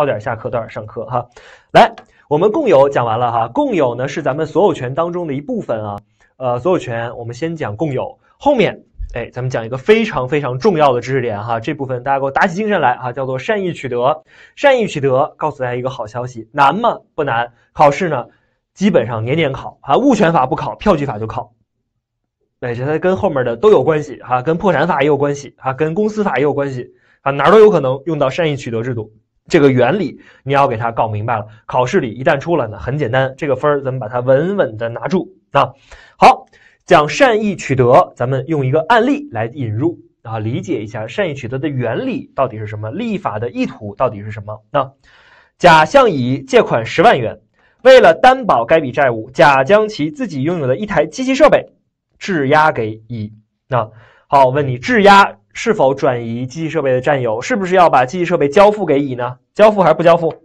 到点下课，到点上课哈。来，我们共有讲完了哈。共有呢是咱们所有权当中的一部分啊。呃，所有权我们先讲共有，后面哎，咱们讲一个非常非常重要的知识点哈。这部分大家给我打起精神来哈，叫做善意取得。善意取得，告诉大家一个好消息，难吗？不难。考试呢，基本上年年考啊。物权法不考，票据法就考。哎，这它跟后面的都有关系哈，跟破产法也有关系哈，跟公司法也有关系啊，哪儿都有可能用到善意取得制度。这个原理你要给他搞明白了，考试里一旦出了呢，很简单，这个分儿咱们把它稳稳的拿住啊。好，讲善意取得，咱们用一个案例来引入啊，理解一下善意取得的原理到底是什么，立法的意图到底是什么。那甲向乙借款十万元，为了担保该笔债务，甲将其自己拥有的一台机器设备质押给乙。那好，问你质押。是否转移机器设备的占有？是不是要把机器设备交付给乙呢？交付还是不交付？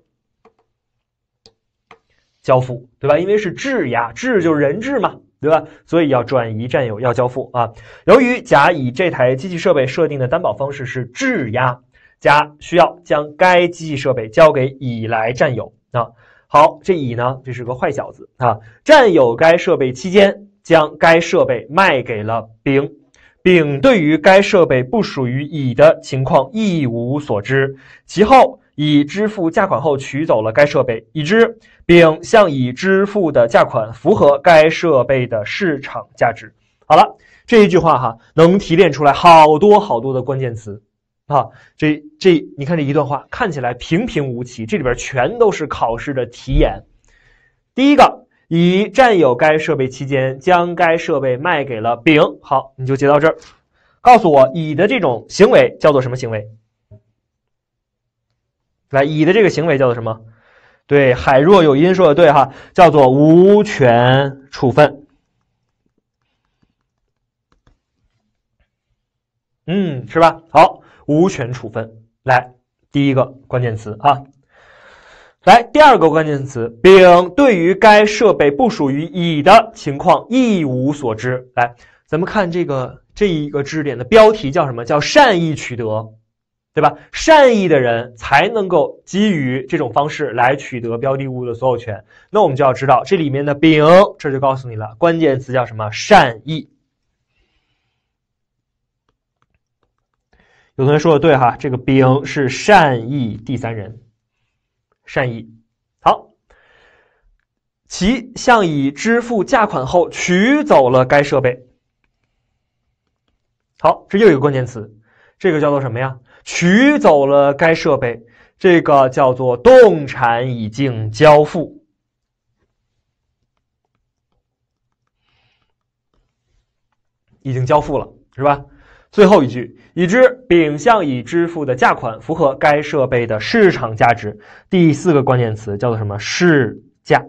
交付，对吧？因为是质押，质就是人质嘛，对吧？所以要转移占有，要交付啊。由于甲乙这台机器设备设定的担保方式是质押，甲需要将该机器设备交给乙来占有啊。好，这乙呢，这是个坏小子啊，占有该设备期间，将该设备卖给了丙。丙对于该设备不属于乙的情况一无所知，其后乙支付价款后取走了该设备。已知丙向乙支付的价款符合该设备的市场价值。好了，这一句话哈，能提炼出来好多好多的关键词啊。这这，你看这一段话，看起来平平无奇，这里边全都是考试的题眼。第一个。乙占有该设备期间，将该设备卖给了丙。好，你就接到这儿，告诉我乙的这种行为叫做什么行为？来，乙的这个行为叫做什么？对，海若有因说的对哈，叫做无权处分。嗯，是吧？好，无权处分。来，第一个关键词啊。来，第二个关键词，丙对于该设备不属于乙的情况一无所知。来，咱们看这个这一个知识点的标题叫什么？叫善意取得，对吧？善意的人才能够基于这种方式来取得标的物的所有权。那我们就要知道这里面的丙，这就告诉你了，关键词叫什么？善意。有同学说的对哈，这个丙是善意第三人。善意，好，其向乙支付价款后取走了该设备。好，这又一个关键词，这个叫做什么呀？取走了该设备，这个叫做动产已经交付，已经交付了，是吧？最后一句，已知丙向乙支付的价款符合该设备的市场价值。第四个关键词叫做什么？市价。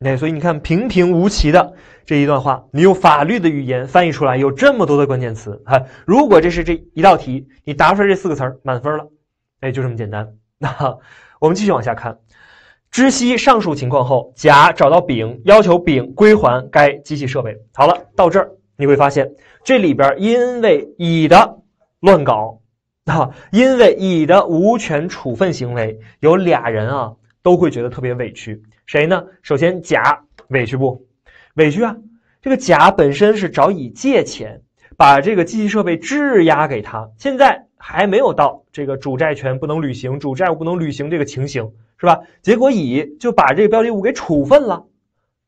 哎，所以你看平平无奇的这一段话，你用法律的语言翻译出来，有这么多的关键词哈，如果这是这一道题，你答出来这四个词儿，满分了。哎，就这么简单。那我们继续往下看。知悉上述情况后，甲找到丙，要求丙归还该机器设备。好了，到这儿。你会发现，这里边因为乙的乱搞啊，因为乙的无权处分行为，有俩人啊都会觉得特别委屈，谁呢？首先甲委屈不？委屈啊！这个甲本身是找乙借钱，把这个机器设备质押给他，现在还没有到这个主债权不能履行、主债务不能履行这个情形，是吧？结果乙就把这个标的物给处分了。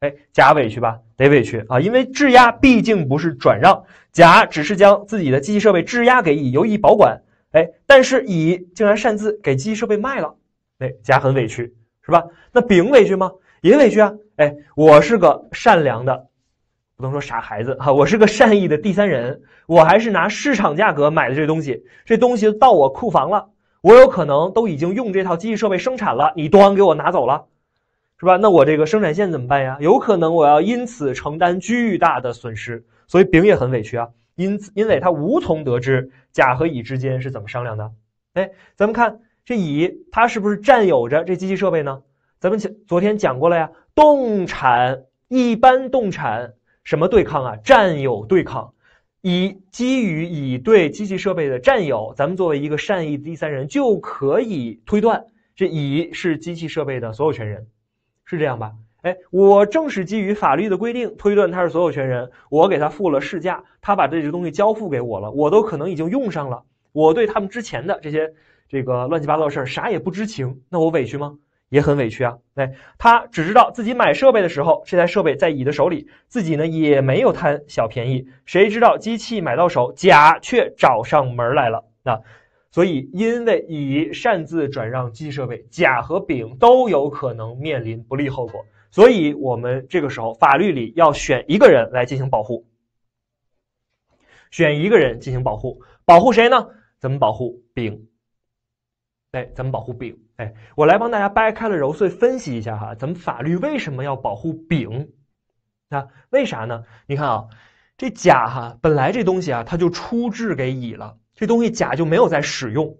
哎，甲委屈吧，得委屈啊，因为质押毕竟不是转让，甲只是将自己的机器设备质押给乙，由乙保管。哎，但是乙竟然擅自给机器设备卖了，哎，甲很委屈，是吧？那丙委屈吗？也委屈啊。哎，我是个善良的，不能说傻孩子哈，我是个善意的第三人，我还是拿市场价格买的这东西，这东西到我库房了，我有可能都已经用这套机器设备生产了，你端给我拿走了。是吧？那我这个生产线怎么办呀？有可能我要因此承担巨大的损失，所以丙也很委屈啊。因此，因为他无从得知甲和乙之间是怎么商量的。哎，咱们看这乙，他是不是占有着这机器设备呢？咱们前昨天讲过了呀，动产一般动产什么对抗啊？占有对抗。乙基于乙对机器设备的占有，咱们作为一个善意第三人就可以推断，这乙是机器设备的所有权人。是这样吧？哎，我正是基于法律的规定推断他是所有权人，我给他付了市价，他把这些东西交付给我了，我都可能已经用上了，我对他们之前的这些这个乱七八糟的事儿啥也不知情，那我委屈吗？也很委屈啊！哎，他只知道自己买设备的时候这台设备在乙的手里，自己呢也没有贪小便宜，谁知道机器买到手，甲却找上门来了啊！所以，因为乙擅自转让机器设备，甲和丙都有可能面临不利后果。所以，我们这个时候法律里要选一个人来进行保护，选一个人进行保护，保护谁呢？怎么保护丙？哎，怎么保护丙？哎，我来帮大家掰开了揉碎分析一下哈。咱们法律为什么要保护丙？那为啥呢？你看啊，这甲哈，本来这东西啊，它就出质给乙了。这东西甲就没有在使用，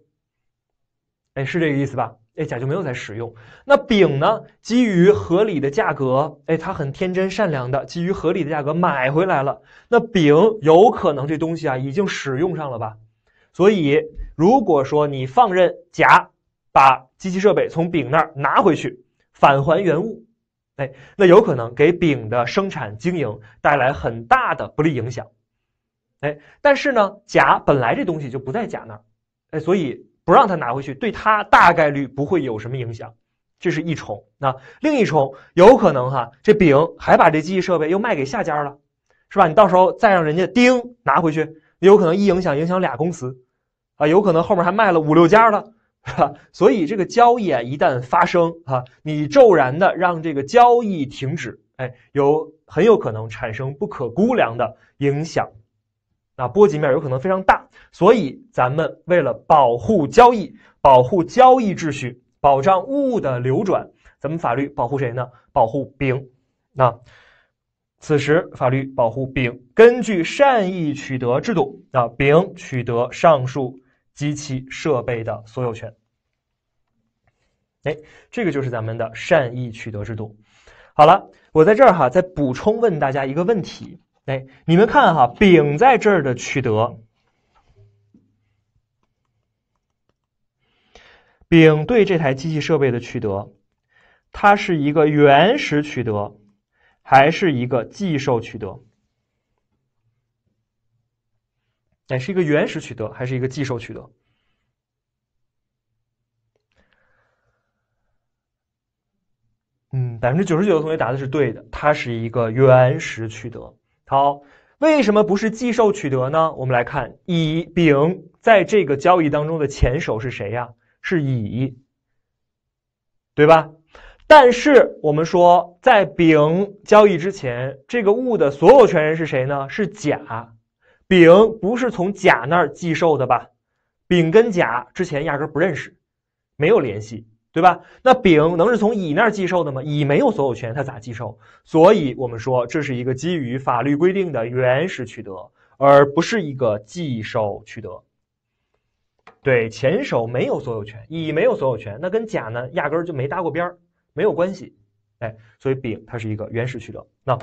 哎，是这个意思吧？哎，甲就没有在使用。那丙呢？基于合理的价格，哎，他很天真善良的，基于合理的价格买回来了。那丙有可能这东西啊已经使用上了吧？所以，如果说你放任甲把机器设备从丙那儿拿回去，返还原物，哎，那有可能给丙的生产经营带来很大的不利影响。哎，但是呢，甲本来这东西就不在甲那儿，哎，所以不让他拿回去，对他大概率不会有什么影响，这是一重。那另一重有可能哈，这丙还把这机器设备又卖给下家了，是吧？你到时候再让人家丁拿回去，有可能一影响影响俩公司，啊，有可能后面还卖了五六家了，是吧？所以这个交易一旦发生啊，你骤然的让这个交易停止，哎，有很有可能产生不可估量的影响。啊，波及面有可能非常大，所以咱们为了保护交易、保护交易秩序、保障物的流转，咱们法律保护谁呢？保护丙。那此时法律保护丙，根据善意取得制度啊，丙取得上述机器设备的所有权。哎，这个就是咱们的善意取得制度。好了，我在这儿哈，再补充问大家一个问题。哎，你们看哈，丙在这儿的取得，丙对这台机器设备的取得，它是一个原始取得，还是一个继受取得？哎，是一个原始取得，还是一个继受取得？嗯，百分之九十九的同学答的是对的，它是一个原始取得。好，为什么不是计受取得呢？我们来看，乙、丙在这个交易当中的前手是谁呀？是乙，对吧？但是我们说，在丙交易之前，这个物的所有权人是谁呢？是甲，丙不是从甲那儿寄售的吧？丙跟甲之前压根不认识，没有联系。对吧？那丙能是从乙那儿继受的吗？乙没有所有权，他咋继受？所以，我们说这是一个基于法律规定的原始取得，而不是一个继受取得。对，前手没有所有权，乙没有所有权，那跟甲呢压根儿就没搭过边儿，没有关系。哎，所以丙它是一个原始取得。那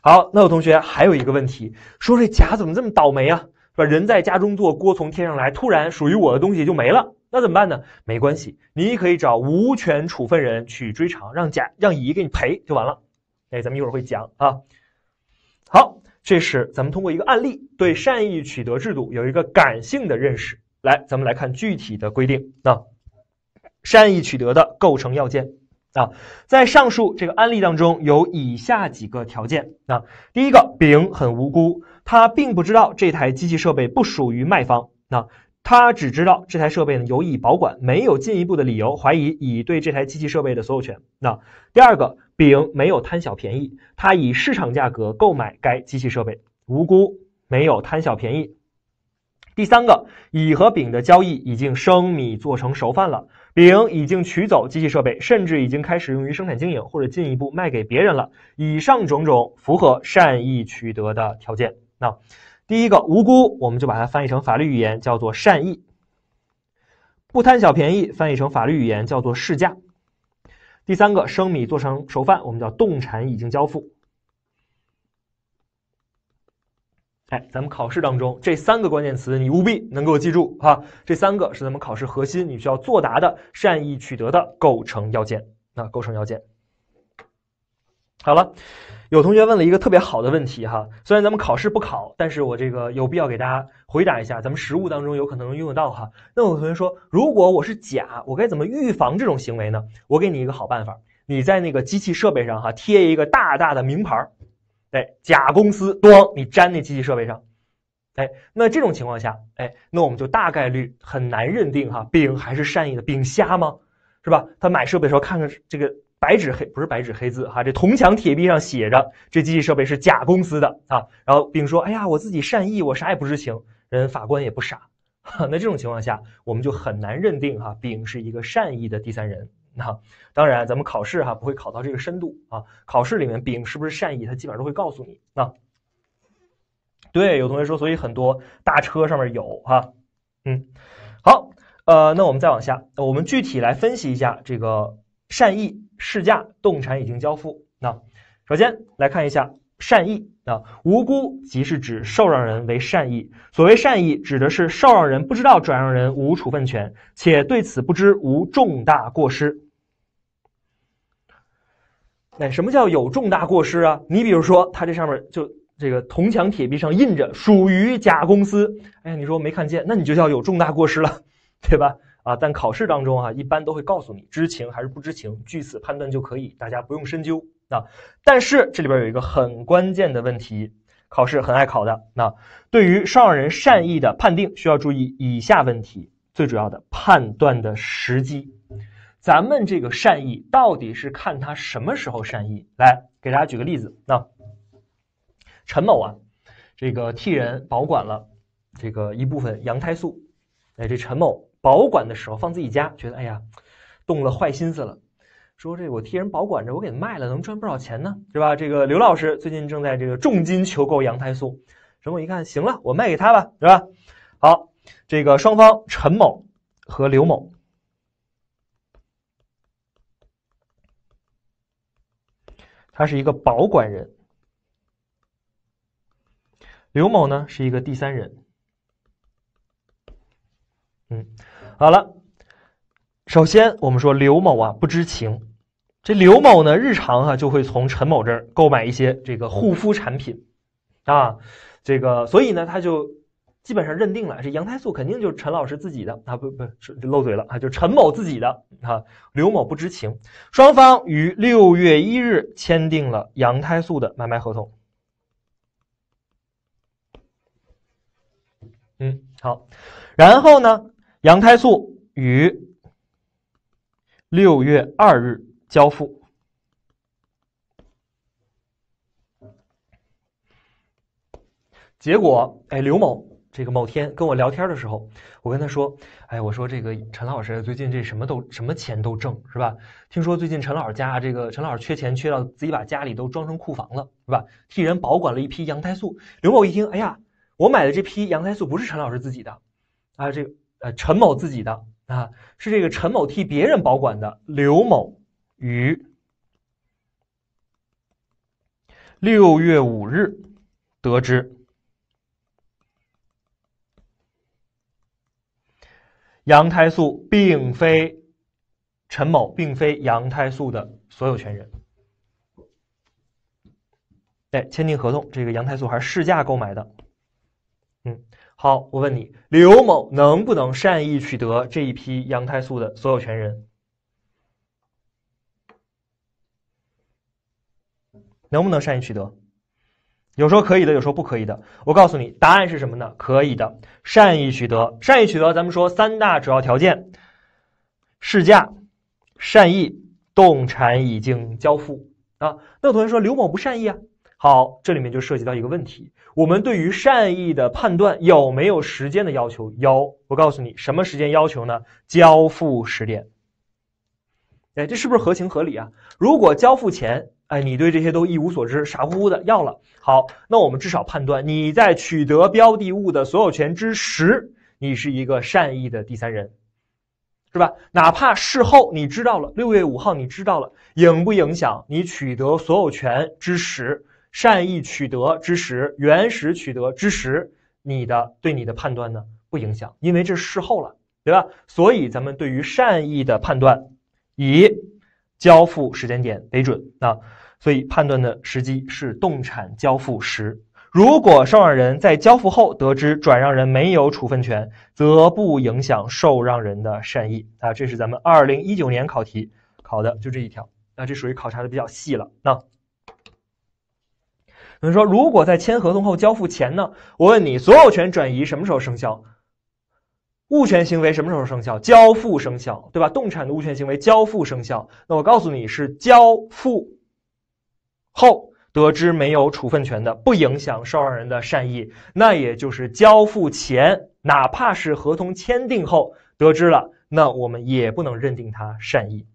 好，那有同学还有一个问题，说这甲怎么这么倒霉啊？是吧？人在家中坐，锅从天上来，突然属于我的东西就没了。那怎么办呢？没关系，你可以找无权处分人去追偿，让甲让乙给你赔就完了。哎，咱们一会儿会讲啊。好，这是咱们通过一个案例对善意取得制度有一个感性的认识。来，咱们来看具体的规定啊。善意取得的构成要件啊，在上述这个案例当中有以下几个条件啊。第一个，丙很无辜，他并不知道这台机器设备不属于卖方啊。他只知道这台设备呢由乙保管，没有进一步的理由怀疑乙对这台机器设备的所有权。那第二个，丙没有贪小便宜，他以市场价格购买该机器设备，无辜没有贪小便宜。第三个，乙和丙的交易已经生米做成熟饭了，丙已经取走机器设备，甚至已经开始用于生产经营或者进一步卖给别人了。以上种种符合善意取得的条件。那。第一个无辜，我们就把它翻译成法律语言，叫做善意；不贪小便宜，翻译成法律语言叫做市价。第三个，生米做成熟饭，我们叫动产已经交付。哎，咱们考试当中这三个关键词，你务必能够记住哈。这三个是咱们考试核心，你需要作答的善意取得的构成要件。那构成要件。好了，有同学问了一个特别好的问题哈，虽然咱们考试不考，但是我这个有必要给大家回答一下，咱们实务当中有可能用得到哈。那有同学说，如果我是甲，我该怎么预防这种行为呢？我给你一个好办法，你在那个机器设备上哈贴一个大大的名牌儿，哎，甲公司，咣，你粘那机器设备上，哎，那这种情况下，哎，那我们就大概率很难认定哈，丙还是善意的，丙瞎吗？是吧？他买设备的时候看看这个。白纸黑不是白纸黑字哈，这铜墙铁壁上写着，这机器设备是甲公司的啊。然后丙说：“哎呀，我自己善意，我啥也不知情。”人法官也不傻，那这种情况下，我们就很难认定哈，丙是一个善意的第三人。那当然，咱们考试哈不会考到这个深度啊。考试里面丙是不是善意，他基本上都会告诉你。那对，有同学说，所以很多大车上面有哈，嗯，好，呃，那我们再往下，我们具体来分析一下这个善意。试驾动产已经交付。那首先来看一下善意啊，无辜即是指受让人为善意。所谓善意，指的是受让人不知道转让人无处分权，且对此不知无重大过失。哎，什么叫有重大过失啊？你比如说，他这上面就这个铜墙铁壁上印着属于甲公司。哎，你说没看见，那你就叫有重大过失了，对吧？啊，但考试当中啊，一般都会告诉你知情还是不知情，据此判断就可以，大家不用深究啊。但是这里边有一个很关键的问题，考试很爱考的。那对于受让人善意的判定，需要注意以下问题，最主要的判断的时机。咱们这个善意到底是看他什么时候善意？来给大家举个例子，那陈某啊，这个替人保管了这个一部分羊胎素，哎，这陈某。保管的时候放自己家，觉得哎呀，动了坏心思了，说这我替人保管着，我给卖了，能赚不少钱呢，是吧？这个刘老师最近正在这个重金求购羊胎素，陈某一看行了，我卖给他吧，是吧？好，这个双方陈某和刘某，他是一个保管人，刘某呢是一个第三人，嗯。好了，首先我们说刘某啊不知情，这刘某呢日常哈就会从陈某这儿购买一些这个护肤产品，啊，这个所以呢他就基本上认定了这羊胎素肯定就是陈老师自己的啊不不是漏嘴了啊就陈某自己的啊刘某不知情，双方于六月一日签订了羊胎素的买卖合同。嗯好，然后呢？羊胎素于六月二日交付，结果哎，刘某这个某天跟我聊天的时候，我跟他说：“哎，我说这个陈老师最近这什么都什么钱都挣是吧？听说最近陈老师家这个陈老师缺钱，缺到自己把家里都装成库房了是吧？替人保管了一批羊胎素。”刘某一听：“哎呀，我买的这批羊胎素不是陈老师自己的啊，这个。”呃，陈某自己的啊，是这个陈某替别人保管的。刘某于六月五日得知，杨太素并非陈某，并非杨太素的所有权人。哎，签订合同，这个杨太素还是市价购买的，嗯。好，我问你，刘某能不能善意取得这一批羊胎素的所有权人？能不能善意取得？有时候可以的，有时候不可以的。我告诉你，答案是什么呢？可以的，善意取得。善意取得，咱们说三大主要条件：市价、善意、动产已经交付啊。那有同学说，刘某不善意啊？好，这里面就涉及到一个问题：我们对于善意的判断有没有时间的要求？有，我告诉你什么时间要求呢？交付时点。哎，这是不是合情合理啊？如果交付前，哎，你对这些都一无所知，傻乎乎的要了。好，那我们至少判断你在取得标的物的所有权之时，你是一个善意的第三人，是吧？哪怕事后你知道了，六月五号你知道了，影不影响你取得所有权之时？善意取得之时，原始取得之时，你的对你的判断呢，不影响，因为这是事后了，对吧？所以咱们对于善意的判断，以交付时间点为准啊。所以判断的时机是动产交付时。如果受让人在交付后得知转让人没有处分权，则不影响受让人的善意啊。这是咱们二零一九年考题考的就这一条啊，这属于考察的比较细了。那。你说，如果在签合同后交付前呢？我问你，所有权转移什么时候生效？物权行为什么时候生效？交付生效，对吧？动产的物权行为交付生效。那我告诉你是交付后得知没有处分权的，不影响受让人的善意。那也就是交付前，哪怕是合同签订后得知了，那我们也不能认定他善意。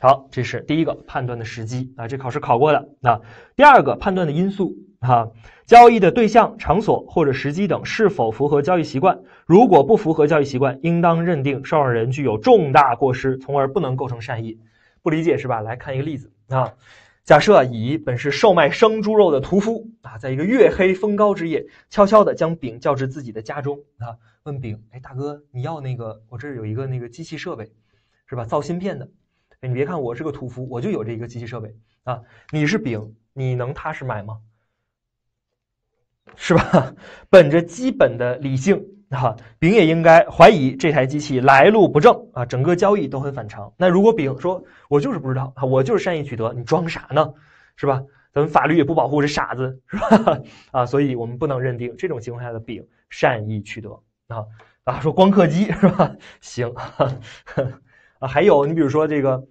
好，这是第一个判断的时机啊，这考试考过的啊。第二个判断的因素啊，交易的对象、场所或者时机等是否符合交易习惯，如果不符合交易习惯，应当认定受让人具有重大过失，从而不能构成善意。不理解是吧？来看一个例子啊。假设乙本是售卖生猪肉的屠夫啊，在一个月黑风高之夜，悄悄的将丙叫至自己的家中啊，问丙：“哎，大哥，你要那个？我这有一个那个机器设备，是吧？造芯片的。”你别看我是个屠夫，我就有这一个机器设备啊。你是丙，你能踏实买吗？是吧？本着基本的理性啊，丙也应该怀疑这台机器来路不正啊，整个交易都很反常。那如果丙说：“我就是不知道，啊，我就是善意取得。”你装啥呢？是吧？咱们法律也不保护这傻子，是吧？啊，所以我们不能认定这种情况下的丙善意取得啊啊！说光刻机是吧？行。啊，还有你比如说这个，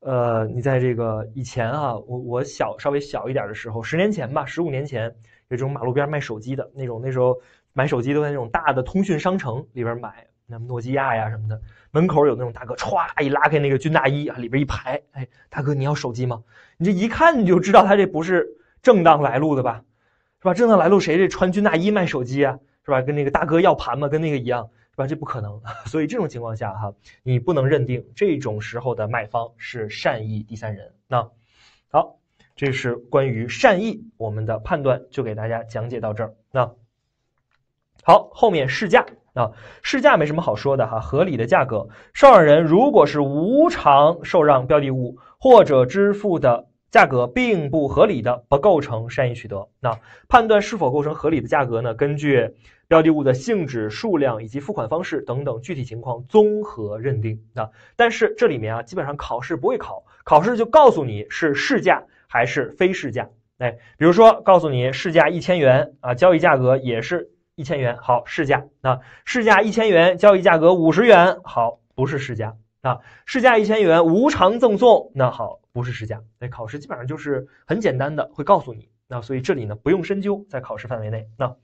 呃，你在这个以前哈，我我小稍微小一点的时候，十年前吧，十五年前，有这种马路边卖手机的那种，那时候买手机都在那种大的通讯商城里边买，那诺基亚呀什么的，门口有那种大哥唰一拉开那个军大衣啊，里边一排，哎，大哥你要手机吗？你这一看你就知道他这不是正当来路的吧，是吧？正当来路谁这穿军大衣卖手机啊，是吧？跟那个大哥要盘嘛，跟那个一样。是吧？这不可能。所以这种情况下哈，你不能认定这种时候的卖方是善意第三人。那好，这是关于善意我们的判断，就给大家讲解到这儿。那好，后面试价啊，试价没什么好说的哈。合理的价格，受让人如果是无偿受让标的物，或者支付的价格并不合理的，不构成善意取得。那判断是否构成合理的价格呢？根据标的物的性质、数量以及付款方式等等具体情况综合认定。啊。但是这里面啊，基本上考试不会考，考试就告诉你是市价还是非市价。哎，比如说告诉你市价一千元啊，交易价格也是一千元，好，市价。那市价一千元，交易价格五十元，好，不是市价。啊，市价一千元，无偿赠送，那好，不是市价。那考试基本上就是很简单的，会告诉你。那所以这里呢，不用深究，在考试范围内。那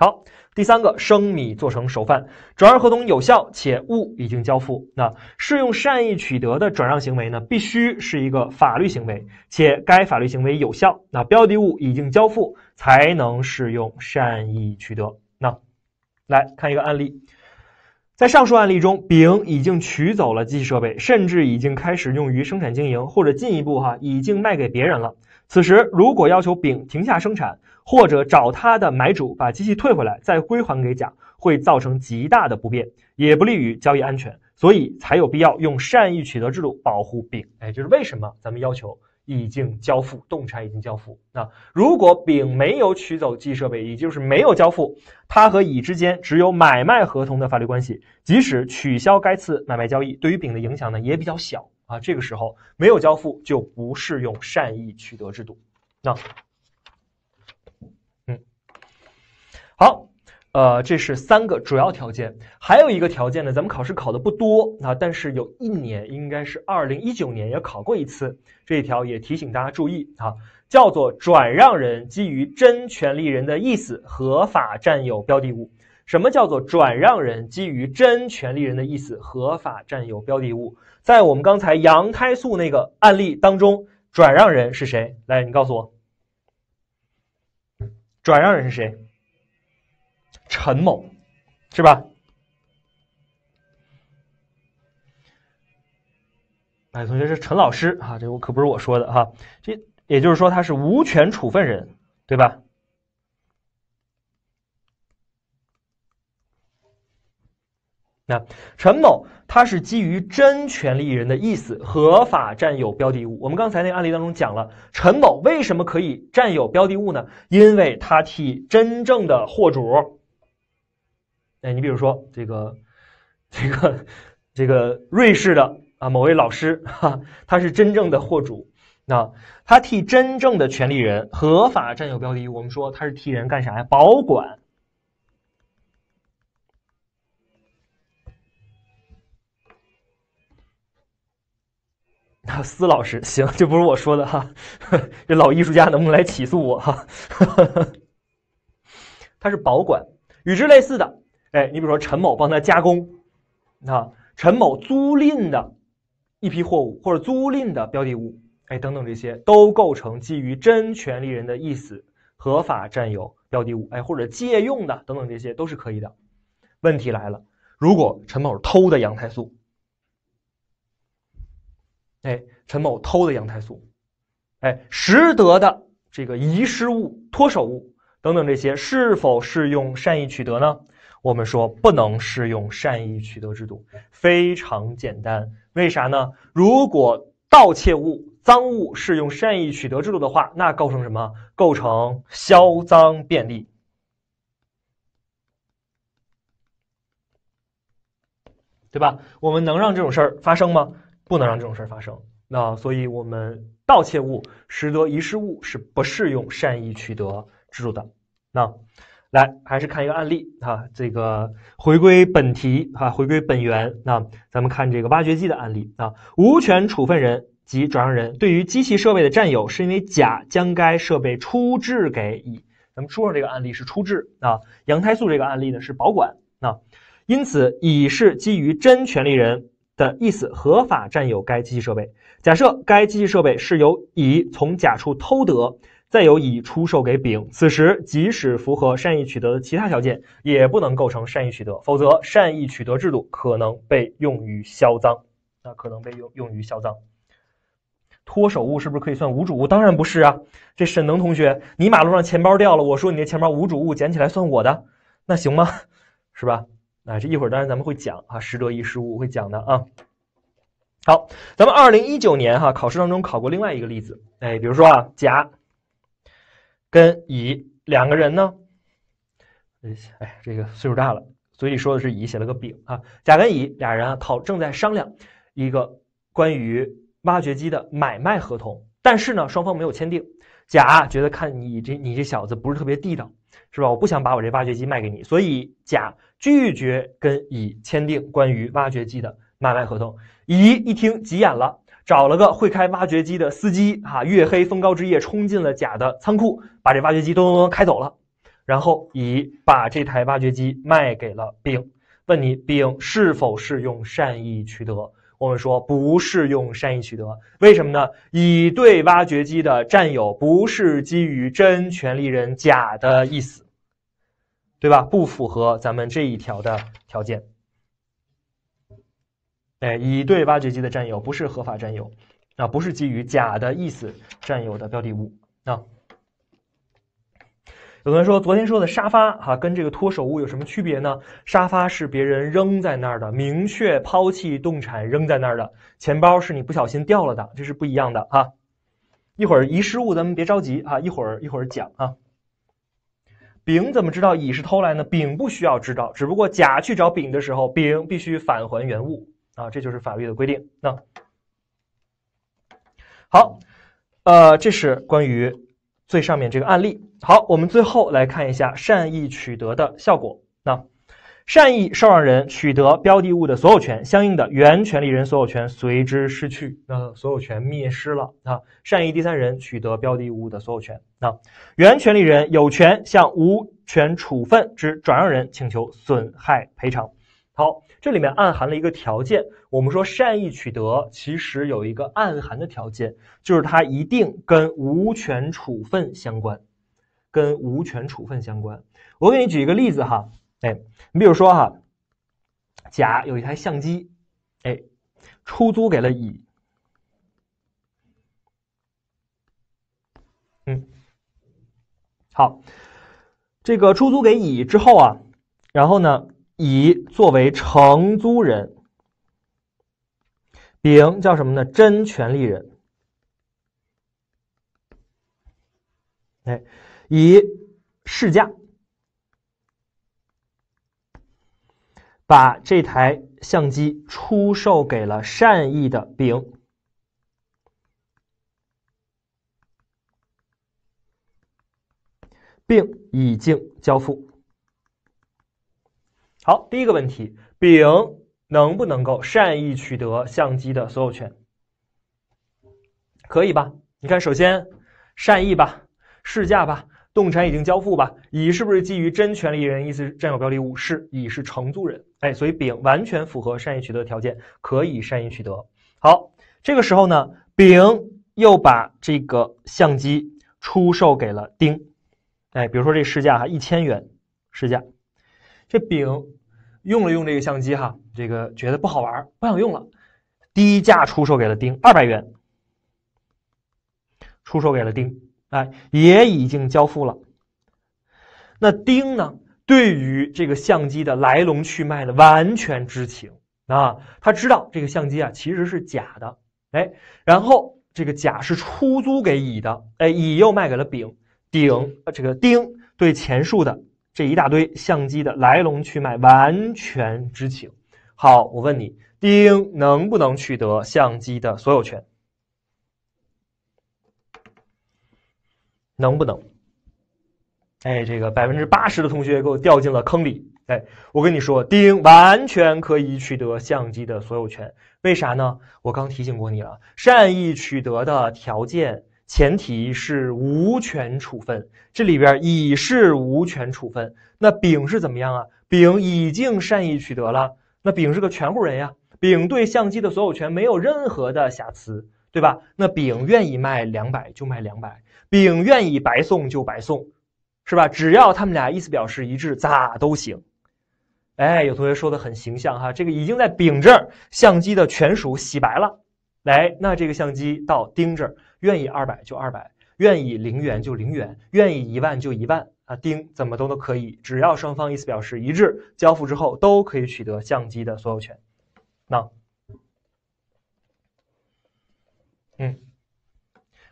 好，第三个，生米做成熟饭，转让合同有效且物已经交付。那适用善意取得的转让行为呢？必须是一个法律行为，且该法律行为有效。那标的物已经交付，才能适用善意取得。那来看一个案例，在上述案例中，丙已经取走了机器设备，甚至已经开始用于生产经营，或者进一步哈，已经卖给别人了。此时，如果要求丙停下生产，或者找他的买主把机器退回来，再归还给甲，会造成极大的不便，也不利于交易安全，所以才有必要用善意取得制度保护丙。哎，就是为什么咱们要求已经交付动产已经交付？那如果丙没有取走机设备，也就是没有交付，他和乙之间只有买卖合同的法律关系，即使取消该次买卖交易，对于丙的影响呢也比较小。啊，这个时候没有交付就不适用善意取得制度。那，嗯，好，呃，这是三个主要条件，还有一个条件呢，咱们考试考的不多啊，但是有一年应该是二零一九年也考过一次，这一条也提醒大家注意啊，叫做转让人基于真权利人的意思合法占有标的物。什么叫做转让人基于真权利人的意思合法占有标的物？在我们刚才杨开素那个案例当中，转让人是谁？来，你告诉我，转让人是谁？陈某是吧？哎，同学是陈老师啊，这我可不是我说的哈。这也就是说他是无权处分人，对吧？那陈某他是基于真权利人的意思合法占有标的物。我们刚才那个案例当中讲了，陈某为什么可以占有标的物呢？因为他替真正的货主，哎，你比如说这个、这个、这个瑞士的啊某位老师，哈、他是真正的货主，那他替真正的权利人合法占有标的物。我们说他是替人干啥呀？保管。啊，司老师，行，这不是我说的哈。这老艺术家能不能来起诉我哈？他是保管，与之类似的，哎，你比如说陈某帮他加工，啊，陈某租赁的一批货物或者租赁的标的物，哎，等等这些都构成基于真权利人的意思合法占有标的物，哎，或者借用的等等这些都是可以的。问题来了，如果陈某偷的羊胎素。哎，陈某偷的羊胎素，哎，拾得的这个遗失物、脱手物等等这些，是否适用善意取得呢？我们说不能适用善意取得制度，非常简单。为啥呢？如果盗窃物、赃物适用善意取得制度的话，那构成什么？构成销赃便利，对吧？我们能让这种事儿发生吗？不能让这种事儿发生，那所以我们盗窃物拾得遗失物是不适用善意取得制度的。那来还是看一个案例啊，这个回归本题啊，回归本源。那咱们看这个挖掘机的案例啊，无权处分人及转让人对于机器设备的占有，是因为甲将该设备出质给乙。咱们说说这个案例是出质啊，羊胎素这个案例呢是保管啊，因此乙是基于真权利人。的意思，合法占有该机器设备。假设该机器设备是由乙从甲处偷得，再由乙出售给丙，此时即使符合善意取得的其他条件，也不能构成善意取得，否则善意取得制度可能被用于销赃。那可能被用用于销赃。脱手物是不是可以算无主物？当然不是啊！这沈能同学，你马路上钱包掉了，我说你那钱包无主物，捡起来算我的，那行吗？是吧？啊，这一会儿当然咱们会讲啊，拾得一失物会讲的啊。好，咱们二零一九年哈考试当中考过另外一个例子，哎，比如说啊，甲跟乙两个人呢，哎哎，这个岁数大了，嘴里说的是乙写了个丙啊，甲跟乙俩人啊讨正在商量一个关于挖掘机的买卖合同，但是呢双方没有签订，甲觉得看你这你这小子不是特别地道。是吧？我不想把我这挖掘机卖给你，所以甲拒绝跟乙签订关于挖掘机的买卖合同。乙一听急眼了，找了个会开挖掘机的司机，哈，月黑风高之夜冲进了甲的仓库，把这挖掘机咚咚咚开走了。然后乙把这台挖掘机卖给了丙。问你，丙是否适用善意取得？我们说不适用善意取得，为什么呢？乙对挖掘机的占有不是基于真权利人甲的意思，对吧？不符合咱们这一条的条件。哎，乙对挖掘机的占有不是合法占有，啊，不是基于甲的意思占有的标的物，啊。有人说，昨天说的沙发哈，跟这个脱手物有什么区别呢？沙发是别人扔在那儿的，明确抛弃动产扔在那儿的。钱包是你不小心掉了的，这是不一样的哈。一会儿遗失物咱们别着急啊，一会儿一会儿讲啊。丙怎么知道乙是偷来呢？丙不需要知道，只不过甲去找丙的时候，丙必须返还原物啊，这就是法律的规定。那好，呃，这是关于最上面这个案例。好，我们最后来看一下善意取得的效果。那善意受让人取得标的物的所有权，相应的原权利人所有权随之失去，那所有权灭失了。啊，善意第三人取得标的物的所有权，那原权利人有权向无权处分之转让人请求损害赔偿。好，这里面暗含了一个条件，我们说善意取得其实有一个暗含的条件，就是它一定跟无权处分相关。跟无权处分相关，我给你举一个例子哈，哎，你比如说哈，甲有一台相机，哎，出租给了乙，嗯，好，这个出租给乙之后啊，然后呢，乙作为承租人，丙叫什么呢？真权利人，哎。以市价把这台相机出售给了善意的丙，并已经交付。好，第一个问题，丙能不能够善意取得相机的所有权？可以吧？你看，首先善意吧，试驾吧。动产已经交付吧，乙是不是基于真权利人意思占有标的物？是，乙是承租人，哎，所以丙完全符合善意取得条件，可以善意取得。好，这个时候呢，丙又把这个相机出售给了丁，哎，比如说这市价哈，一千元市价，这丙用了用这个相机哈，这个觉得不好玩，不想用了，低价出售给了丁，二百元出售给了丁。哎，也已经交付了。那丁呢？对于这个相机的来龙去脉的完全知情啊，他知道这个相机啊其实是假的。哎，然后这个甲是出租给乙的，哎，乙又卖给了丙，丙这个丁对前述的这一大堆相机的来龙去脉完全知情。好，我问你，丁能不能取得相机的所有权？能不能？哎，这个百分之八十的同学给我掉进了坑里。哎，我跟你说，丁完全可以取得相机的所有权，为啥呢？我刚提醒过你了，善意取得的条件前提是无权处分，这里边乙是无权处分。那丙是怎么样啊？丙已经善意取得了，那丙是个全乎人呀，丙对相机的所有权没有任何的瑕疵。对吧？那丙愿意卖两百就卖两百，丙愿意白送就白送，是吧？只要他们俩意思表示一致，咋都行。哎，有同学说的很形象哈，这个已经在丙这儿相机的权属洗白了。来，那这个相机到丁这儿，愿意二百就二百，愿意零元就零元，愿意一万就一万啊，丁怎么都都可以，只要双方意思表示一致，交付之后都可以取得相机的所有权。那。嗯，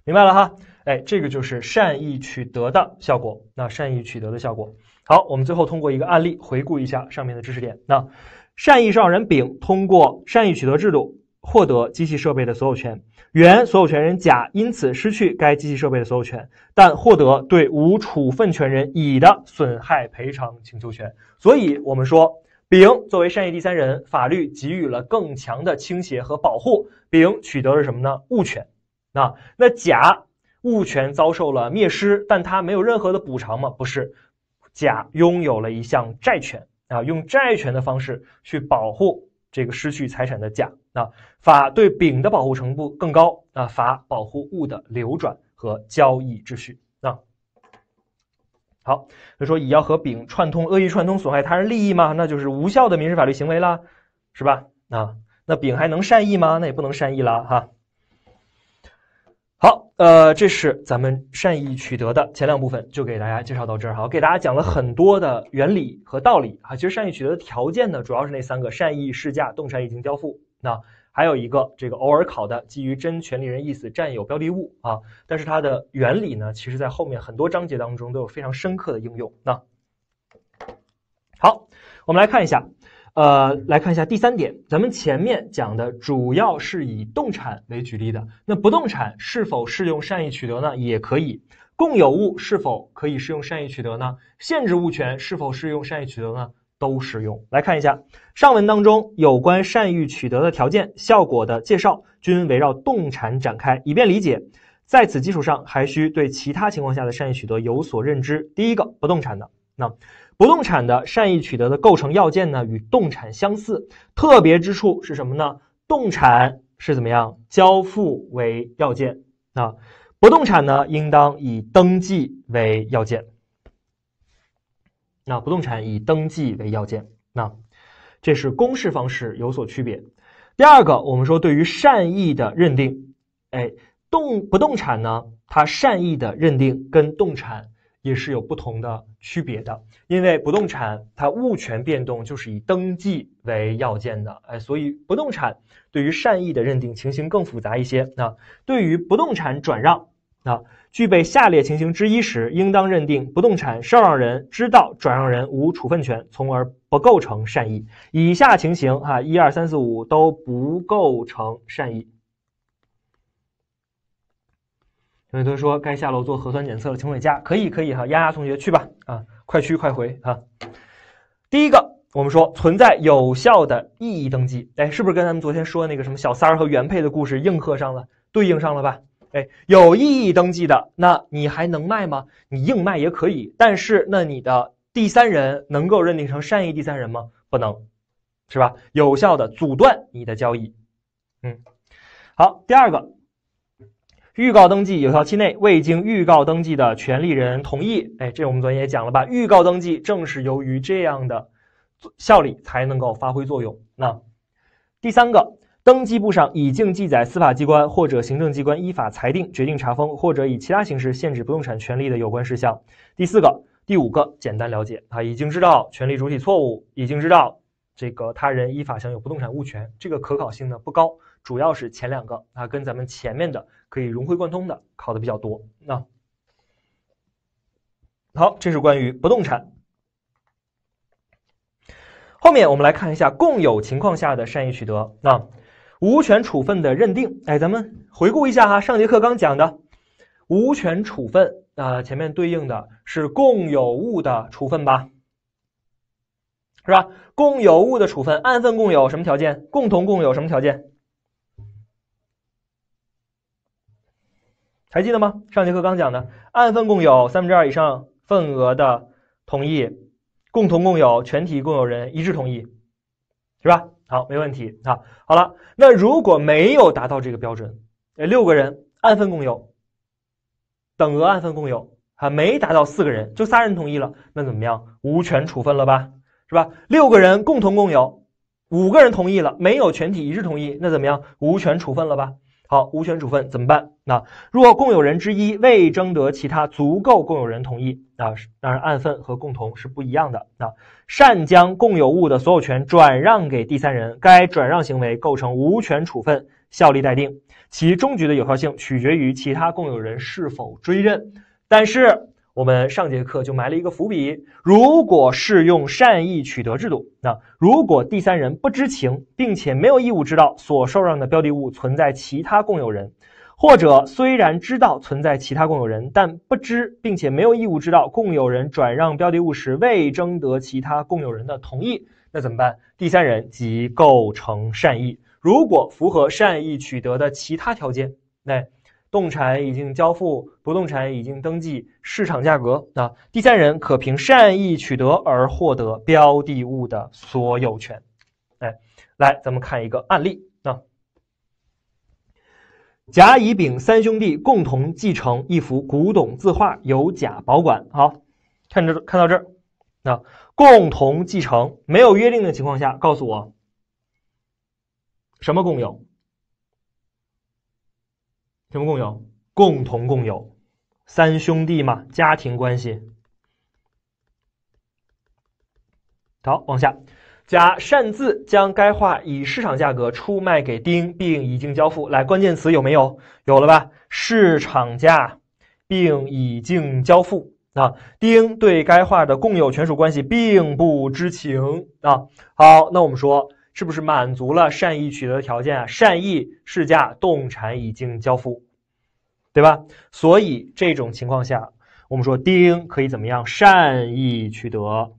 明白了哈，哎，这个就是善意取得的效果。那善意取得的效果，好，我们最后通过一个案例回顾一下上面的知识点。那善意上人丙通过善意取得制度获得机器设备的所有权，原所有权人甲因此失去该机器设备的所有权，但获得对无处分权人乙的损害赔偿请求权。所以，我们说，丙作为善意第三人，法律给予了更强的倾斜和保护。丙取得了什么呢？物权，啊，那甲物权遭受了灭失，但它没有任何的补偿吗？不是，甲拥有了一项债权，啊，用债权的方式去保护这个失去财产的甲，啊，法对丙的保护程度更高，啊，法保护物的流转和交易秩序，啊，好，以说乙要和丙串通，恶意串通损害他人利益吗？那就是无效的民事法律行为了，是吧？啊。那丙还能善意吗？那也不能善意了哈。好，呃，这是咱们善意取得的前两部分，就给大家介绍到这儿哈。我给大家讲了很多的原理和道理啊。其实善意取得的条件呢，主要是那三个：善意试价、动产已经交付。那还有一个这个偶尔考的基于真权利人意思占有标的物啊。但是它的原理呢，其实在后面很多章节当中都有非常深刻的应用。那好，我们来看一下。呃，来看一下第三点，咱们前面讲的主要是以动产为举例的，那不动产是否适用善意取得呢？也可以，共有物是否可以适用善意取得呢？限制物权是否适用善意取得呢？都适用。来看一下上文当中有关善意取得的条件、效果的介绍，均围绕动产展开，以便理解。在此基础上，还需对其他情况下的善意取得有所认知。第一个，不动产的那。不动产的善意取得的构成要件呢，与动产相似，特别之处是什么呢？动产是怎么样交付为要件，那不动产呢，应当以登记为要件。那不动产以登记为要件，那这是公示方式有所区别。第二个，我们说对于善意的认定，哎，动不动产呢，它善意的认定跟动产。也是有不同的区别的，因为不动产它物权变动就是以登记为要件的，哎，所以不动产对于善意的认定情形更复杂一些。那对于不动产转让，那具备下列情形之一时，应当认定不动产受让人知道转让人无处分权，从而不构成善意。以下情形哈，一二三四五都不构成善意。有同学说该下楼做核酸检测了，请回家。可以，可以哈。丫丫同学去吧，啊，快去快回哈。第一个，我们说存在有效的异议登记，哎，是不是跟咱们昨天说那个什么小三儿和原配的故事应和上了，对应上了吧？哎，有异议登记的，那你还能卖吗？你硬卖也可以，但是那你的第三人能够认定成善意第三人吗？不能，是吧？有效的阻断你的交易。嗯，好，第二个。预告登记有效期内，未经预告登记的权利人同意，哎，这我们昨天也讲了吧？预告登记正是由于这样的效力才能够发挥作用。那第三个，登记簿上已经记载司法机关或者行政机关依法裁定、决定查封或者以其他形式限制不动产权利的有关事项。第四个、第五个，简单了解啊，已经知道权利主体错误，已经知道这个他人依法享有不动产物权，这个可考性呢不高，主要是前两个啊，跟咱们前面的。可以融会贯通的考的比较多。那好，这是关于不动产。后面我们来看一下共有情况下的善意取得，那无权处分的认定。哎，咱们回顾一下哈，上节课刚讲的无权处分啊，前面对应的是共有物的处分吧？是吧？共有物的处分，按份共有什么条件？共同共有什么条件？还记得吗？上节课刚讲的，按份共有三分之二以上份额的同意，共同共有全体共有人一致同意，是吧？好，没问题啊。好了，那如果没有达到这个标准，呃，六个人按份共有，等额按份共有，还没达到四个人，就仨人同意了，那怎么样？无权处分了吧，是吧？六个人共同共有，五个人同意了，没有全体一致同意，那怎么样？无权处分了吧？好，无权处分怎么办？那若共有人之一未征得其他足够共有人同意，啊，当然按份和共同是不一样的。那擅将共有物的所有权转让给第三人，该转让行为构成无权处分，效力待定，其中局的有效性取决于其他共有人是否追认。但是，我们上节课就埋了一个伏笔，如果是用善意取得制度，那如果第三人不知情，并且没有义务知道所受让的标的物存在其他共有人，或者虽然知道存在其他共有人，但不知并且没有义务知道共有人转让标的物时未征得其他共有人的同意，那怎么办？第三人即构成善意。如果符合善意取得的其他条件，那。动产已经交付，不动产已经登记，市场价格啊，第三人可凭善意取得而获得标的物的所有权。哎，来，咱们看一个案例啊。甲、乙、丙三兄弟共同继承一幅古董字画，由甲保管。好，看着看到这儿，那共同继承，没有约定的情况下，告诉我什么共有？什么共有？共同共有，三兄弟嘛，家庭关系。好，往下，甲擅自将该画以市场价格出卖给丁，并已经交付。来，关键词有没有？有了吧？市场价，并已经交付。啊，丁对该画的共有权属关系并不知情。啊，好，那我们说，是不是满足了善意取得的条件啊？善意、市价、动产已经交付。对吧？所以这种情况下，我们说丁可以怎么样善意取得。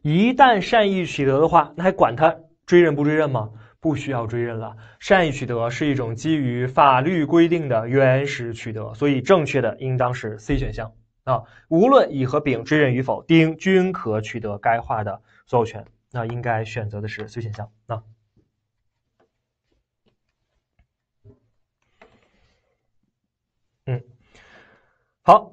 一旦善意取得的话，那还管他追认不追认吗？不需要追认了，善意取得是一种基于法律规定的原始取得，所以正确的应当是 C 选项啊。无论乙和丙追认与否，丁均可取得该画的所有权。那应该选择的是 C 选项啊。好，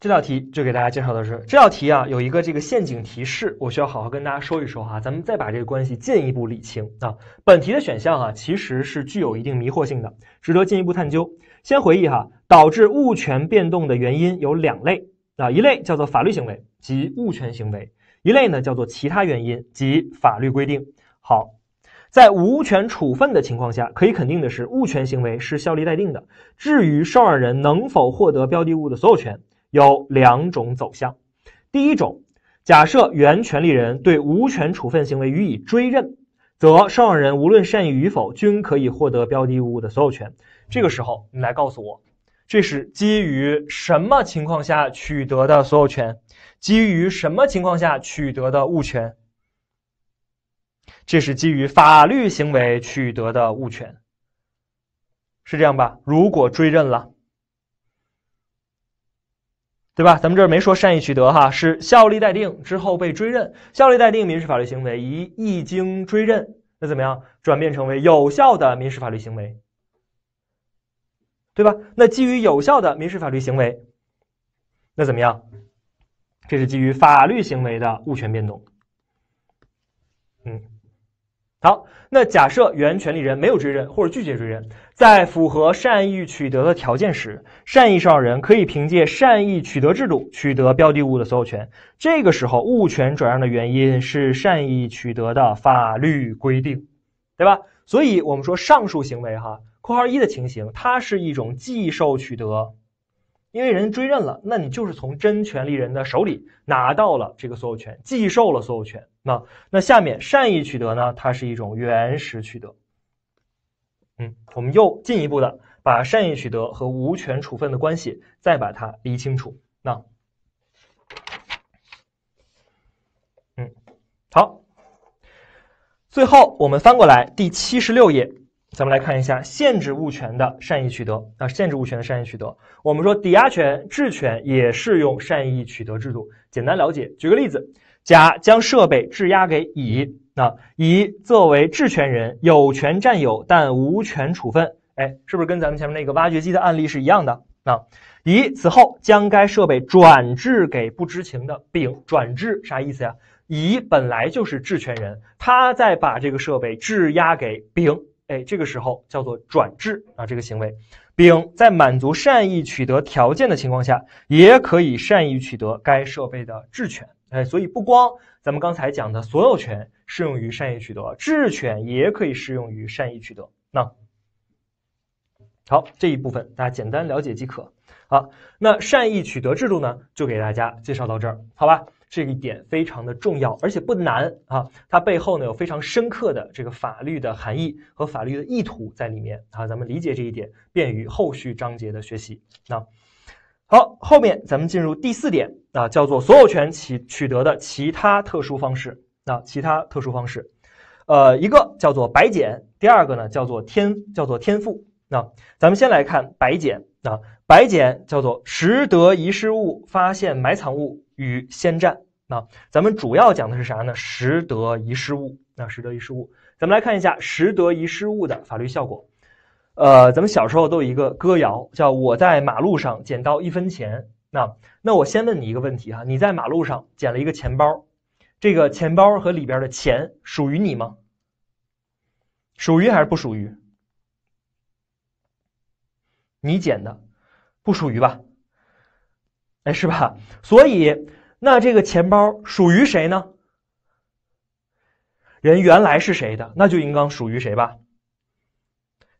这道题就给大家介绍的是这道题啊，有一个这个陷阱提示，我需要好好跟大家说一说啊，咱们再把这个关系进一步理清啊。本题的选项啊，其实是具有一定迷惑性的，值得进一步探究。先回忆哈，导致物权变动的原因有两类啊，一类叫做法律行为及物权行为，一类呢叫做其他原因及法律规定。好。在无权处分的情况下，可以肯定的是，物权行为是效力待定的。至于受让人能否获得标的物的所有权，有两种走向。第一种，假设原权利人对无权处分行为予以追认，则受让人无论善意与否，均可以获得标的物的所有权。这个时候，你来告诉我，这是基于什么情况下取得的所有权？基于什么情况下取得的物权？这是基于法律行为取得的物权，是这样吧？如果追认了，对吧？咱们这儿没说善意取得哈，是效力待定之后被追认，效力待定民事法律行为一一经追认，那怎么样？转变成为有效的民事法律行为，对吧？那基于有效的民事法律行为，那怎么样？这是基于法律行为的物权变动，嗯。好，那假设原权利人没有追认或者拒绝追认，在符合善意取得的条件时，善意受让人可以凭借善意取得制度取得标的物的所有权。这个时候，物权转让的原因是善意取得的法律规定，对吧？所以，我们说上述行为，哈，括号一的情形，它是一种继受取得。因为人追认了，那你就是从真权利人的手里拿到了这个所有权，继受了所有权。那那下面善意取得呢？它是一种原始取得。嗯，我们又进一步的把善意取得和无权处分的关系再把它理清楚。那，嗯，好。最后我们翻过来第七十六页。咱们来看一下限制物权的善意取得。啊，限制物权的善意取得，我们说抵押权、质权也适用善意取得制度，简单了解。举个例子，甲将设备质押给乙，那乙作为质权人，有权占有但无权处分。哎，是不是跟咱们前面那个挖掘机的案例是一样的？那乙此后将该设备转至给不知情的丙，转至啥意思呀？乙本来就是质权人，他在把这个设备质押给丙。哎，这个时候叫做转制啊，这个行为，丙在满足善意取得条件的情况下，也可以善意取得该设备的质权。哎，所以不光咱们刚才讲的所有权适用于善意取得，质权也可以适用于善意取得。那好，这一部分大家简单了解即可。好，那善意取得制度呢，就给大家介绍到这儿，好吧？这一点非常的重要，而且不难啊。它背后呢有非常深刻的这个法律的含义和法律的意图在里面啊。咱们理解这一点，便于后续章节的学习。那好，后面咱们进入第四点啊，叫做所有权取取得的其他特殊方式。那其他特殊方式，呃，一个叫做白捡，第二个呢叫做天叫做天赋。那咱们先来看白捡。那白捡叫做拾得遗失物，发现埋藏物与先占。那咱们主要讲的是啥呢？拾得遗失物。那拾得遗失物，咱们来看一下拾得遗失物的法律效果。呃，咱们小时候都有一个歌谣，叫我在马路上捡到一分钱。那那我先问你一个问题哈，你在马路上捡了一个钱包，这个钱包和里边的钱属于你吗？属于还是不属于？你捡的，不属于吧？哎，是吧？所以，那这个钱包属于谁呢？人原来是谁的，那就应当属于谁吧？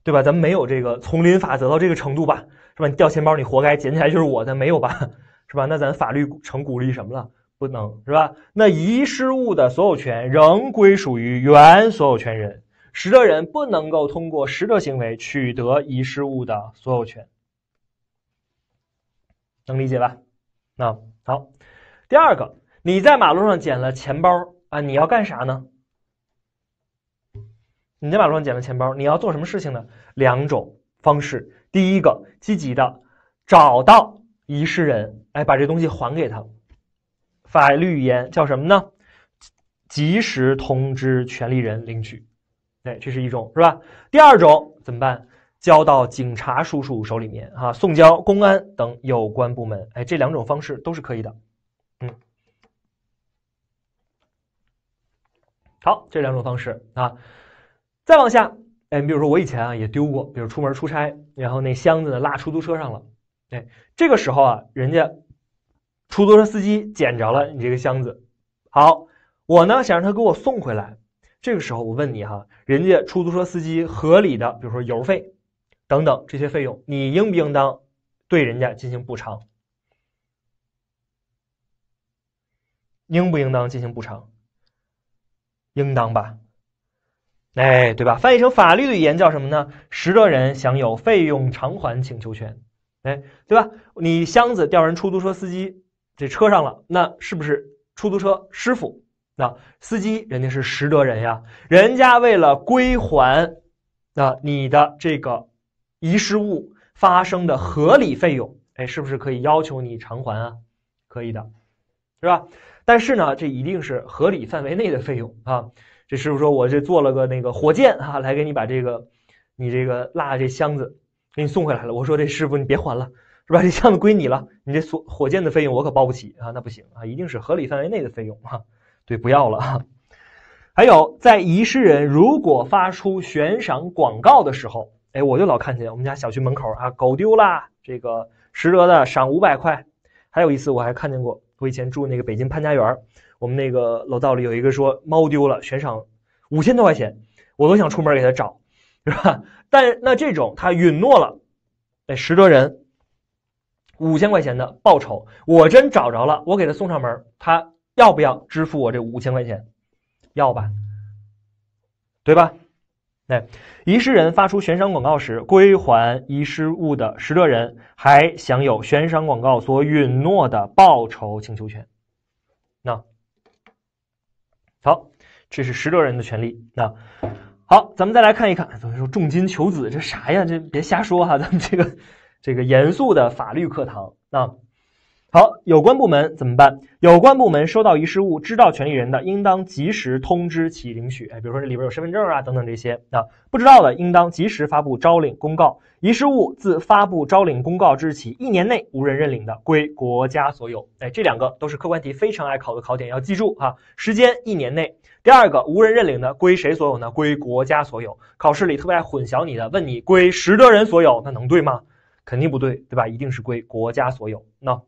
对吧？咱们没有这个丛林法则到这个程度吧？是吧？你掉钱包，你活该，捡起来就是我的，没有吧？是吧？那咱法律成鼓励什么了？不能是吧？那遗失物的所有权仍归属于原所有权人。拾得人不能够通过拾得行为取得遗失物的所有权，能理解吧？那好，第二个，你在马路上捡了钱包啊，你要干啥呢？你在马路上捡了钱包，你要做什么事情呢？两种方式，第一个，积极的找到遗失人，哎，把这东西还给他。法律语言叫什么呢？及时通知权利人领取。哎，这是一种是吧？第二种怎么办？交到警察叔叔手里面啊，送交公安等有关部门。哎，这两种方式都是可以的。嗯，好，这两种方式啊，再往下，哎，比如说我以前啊也丢过，比如出门出差，然后那箱子呢落出租车上了。哎，这个时候啊，人家出租车司机捡着了你这个箱子，好，我呢想让他给我送回来。这个时候我问你哈，人家出租车司机合理的，比如说油费，等等这些费用，你应不应当对人家进行补偿？应不应当进行补偿？应当吧？哎，对吧？翻译成法律的语言叫什么呢？拾得人享有费用偿还请求权，哎，对吧？你箱子掉人出租车司机这车上了，那是不是出租车师傅？那司机人家是拾得人呀，人家为了归还那你的这个遗失物发生的合理费用，哎，是不是可以要求你偿还啊？可以的，是吧？但是呢，这一定是合理范围内的费用啊。这师傅说，我这做了个那个火箭啊，来给你把这个你这个落这箱子给你送回来了。我说，这师傅你别还了，是吧？这箱子归你了，你这所火箭的费用我可包不起啊，那不行啊，一定是合理范围内的费用啊。对，不要了。还有，在遗失人如果发出悬赏广告的时候，哎，我就老看见我们家小区门口啊，狗丢啦，这个十得的赏五百块。还有一次，我还看见过，我以前住那个北京潘家园，我们那个楼道里有一个说猫丢了，悬赏五千多块钱，我都想出门给他找，是吧？但那这种他允诺了，哎，十得人五千块钱的报酬，我真找着了，我给他送上门，他。要不要支付我这五千块钱？要吧，对吧？哎，遗失人发出悬赏广告时，归还遗失物的拾得人还享有悬赏广告所允诺的报酬请求权。那好，这是拾得人的权利。那好，咱们再来看一看，有人说重金求子，这啥呀？这别瞎说哈，咱们这个这个严肃的法律课堂那好，有关部门怎么办？有关部门收到遗失物，知道权利人的，应当及时通知其领取。哎，比如说这里边有身份证啊，等等这些。啊，不知道的，应当及时发布招领公告。遗失物自发布招领公告之日起一年内无人认领的，归国家所有。哎，这两个都是客观题非常爱考的考点，要记住啊。时间一年内。第二个，无人认领的归谁所有呢？归国家所有。考试里特别爱混淆你的，问你归拾得人所有，那能对吗？肯定不对，对吧？一定是归国家所有。那。